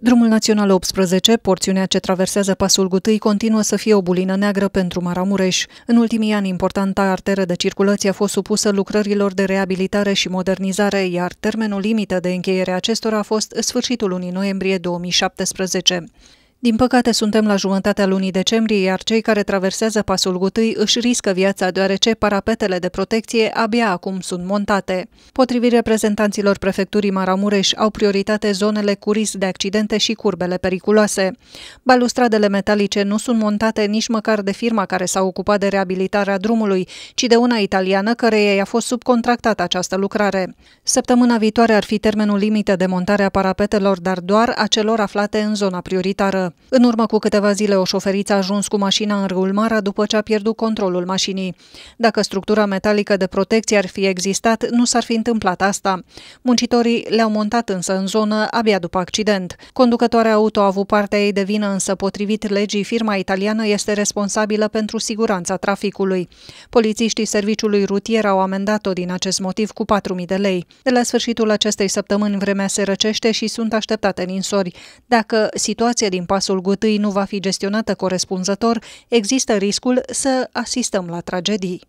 Drumul Național 18, porțiunea ce traversează pasul Gutâi, continuă să fie o bulină neagră pentru Maramureș. În ultimii ani, importanta arteră de circulație a fost supusă lucrărilor de reabilitare și modernizare, iar termenul limită de încheiere acestora a fost sfârșitul lunii noiembrie 2017. Din păcate, suntem la jumătatea lunii decembrie, iar cei care traversează pasul Gutâi își riscă viața, deoarece parapetele de protecție abia acum sunt montate. Potrivit reprezentanților prefecturii Maramureș, au prioritate zonele cu risc de accidente și curbele periculoase. Balustradele metalice nu sunt montate nici măcar de firma care s-a ocupat de reabilitarea drumului, ci de una italiană care i-a fost subcontractată această lucrare. Săptămâna viitoare ar fi termenul limită de montare a parapetelor, dar doar a celor aflate în zona prioritară. În urmă cu câteva zile, o șoferiță a ajuns cu mașina în râul Mara după ce a pierdut controlul mașinii. Dacă structura metalică de protecție ar fi existat, nu s-ar fi întâmplat asta. Muncitorii le-au montat însă în zonă abia după accident. Conducătoarea auto a avut partea ei de vină, însă potrivit legii, firma italiană este responsabilă pentru siguranța traficului. Polițiștii serviciului rutier au amendat-o din acest motiv cu 4.000 de lei. De la sfârșitul acestei săptămâni, vremea se răcește și sunt așteptate ninsori. Dacă situația din pas pasul Gutâi nu va fi gestionată corespunzător, există riscul să asistăm la tragedii.